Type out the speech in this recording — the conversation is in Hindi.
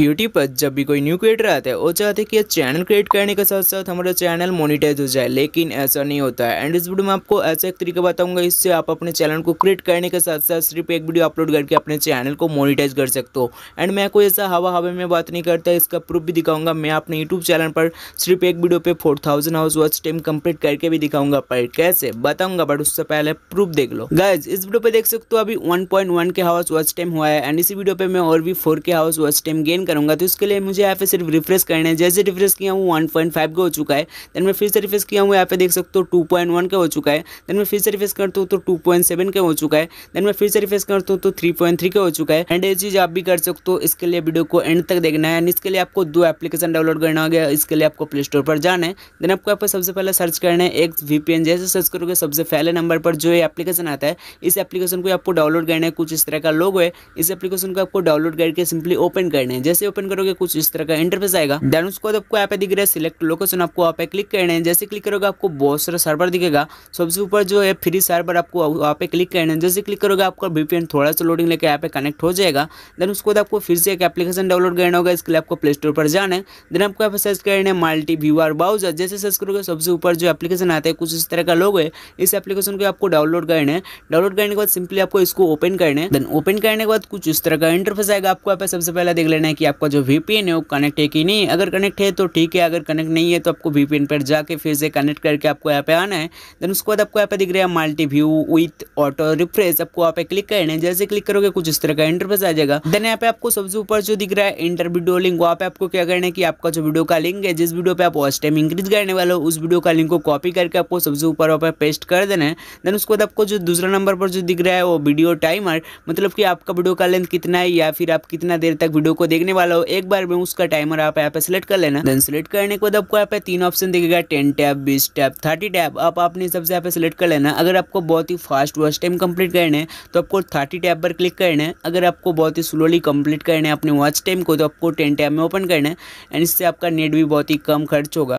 यूट्यूब पर जब भी कोई न्यू क्रिएटर आता है वो चाहते हैं कि चैनल क्रिएट करने के साथ साथ हमारा चैनल मोनिटाइज हो जाए लेकिन ऐसा नहीं होता है एंड इस वीडियो में आपको ऐसा एक तरीका बताऊंगा इससे आप अपने चैनल को क्रिएट करने के साथ साथ सिर्फ एक वीडियो अपलोड करके अपने चैनल को मोनिटाइज कर सकते हो एंड मैं कोई ऐसा हवा हवा में बात नहीं करता इसका प्रूफ भी दिखाऊंगा मैं अपने यूट्यूब चैनल पर सिर्फ एक वीडियो पर four thousand hours watch time complete करके भी दिखाऊंगा पर कैसे बताऊंगा बट उससे पहले प्रूफ देख लो गाइज इस वीडियो पर देख सकते हो अभी वन के हाउस वॉच टाइम हुआ है एंड इसी वीडियो पर मैं और भी फोर के hours watch time gain open करूँगा तो इसके लिए मुझे यहाँ पे सिर्फ रिफ्रेश करना है जैसे रिफ्रेश किया हूँ वन पॉइंट फाइव का हो चुका है देन मैं फिर से रिफ्रेश किया हूँ यहाँ पे देख सकते हो टू पॉइंट वन का हो चुका है देन मैं फिर से रिफ्रेश करता हूँ तो टू पॉइंट सेवन का हो चुका है देन मैं फिर से रिफ्रेश करता हूँ तो थ्री पॉइंट थ्री का हो चुका है एंड ये चीज़ आप भी कर सकते हो इसके लिए वीडियो को एंड तक देखना है एंड इसके लिए आपको दो एप्लीकेशन डाउनलोड करना होगा इसके लिए आपको प्ले स्टोर पर जाना है देन आपको यहाँ पर सबसे पहले सर्च करना है एक वीपीएन जैसे सर्च करोगे सबसे पहले नंबर पर जो ये एप्लीकेशन आता है इस एप्लीकेशन को आपको डाउनलोड करना है कुछ इस तरह का लोग है इस एप्लीकेशन को आपको डाउनलोड करके सिंपली ओपन करना है जैसे ओपन करोगे कुछ इस तरह का इंटरफेस आएगा देन उसके बाद आपको यहाँ पे दिख रहा है सिलेक्ट लोकेशन आपको वहाँ पे क्लिक करना है जैसे क्लिक करोगे आपको बहुत सारा सर्वर दिखेगा सबसे ऊपर जो है फ्री सर्वर आपको वहाँ पे क्लिक करना है जैसे क्लिक करोगे आपका वीपीएन थोड़ा सा लोडिंग लेकर यहाँ पे कनेक्ट हो जाएगा देन उसके बाद आपको फिर से एक एप्लीकेशन डाउनलोड करना होगा इसके लिए आपको प्ले स्टोर पर जाना है देन आपको यहाँ पे सर्च करना है मल्टी व्यूअर ब्राउजर जैसे सर्च करोगे सबसे ऊपर जो एप्लीकेशन आता है कुछ इस तरह का लोग है इस एप्लीकेशन को आपको डाउनलोड करना है डाउनलोड करने के बाद सिंपली आपको इसको ओपन करना है देन ओपन करने के बाद कुछ इस तरह का इंटरफेस आएगा आपको यहाँ पे सबसे पहले देख लेना है कि आपका जो वी है वो कनेक्ट है कि नहीं अगर कनेक्ट है तो ठीक है अगर कनेक्ट नहीं है तो आपको वी पर जाके फिर से कनेक्ट करके आपको यहाँ पे आना है देन उसके बाद आपको यहाँ पे दिख रहा है multi view with auto refresh आपको यहाँ पे क्लिक करना है जैसे क्लिक करोगे कुछ इस तरह का इंटरफेस आ जाएगा देन यहाँ पे आपको सबसे ऊपर जो दिख रहा है इंटर वीडियो लिंक वहाँ पे आपको क्या करना है कि आपका जो वीडियो का लिंक है जिस वीडियो पे आप वॉस्ट टाइम इंक्रीज करने वाले हो उस वीडियो का लिंक को कॉपी करके आपको सबसे ऊपर वहाँ पे पेस्ट कर देना है देन उसके बाद आपको जो दूसरा नंबर पर जो दिख रहा है वो वीडियो टाइमर मतलब कि आपका वीडियो का लेंथ कितना है या फिर आप कितना देर तक वीडियो को देखने वाला हो एक बार में उसका टाइमर आप यहाँ पे सिलेक्ट कर लेना देन सिलेक्ट करने के बाद आपको यहाँ पे तीन ऑप्शन दिखेगा टेन टैप बीस टैप थर्टी टैप आप अपने हिसाब से यहाँ पे सिलेक्ट कर लेना अगर आपको बहुत ही फास्ट वर्स्ट टाइम कंप्लीट करना है तो आपको थर्टी टैप पर क्लिक करना है अगर आपको बहुत ही स्लोली कंप्लीट करना है अपने वॉच टाइम को तो आपको टेन टैप में ओपन करना है एंड इससे आपका नेट भी बहुत ही कम खर्च होगा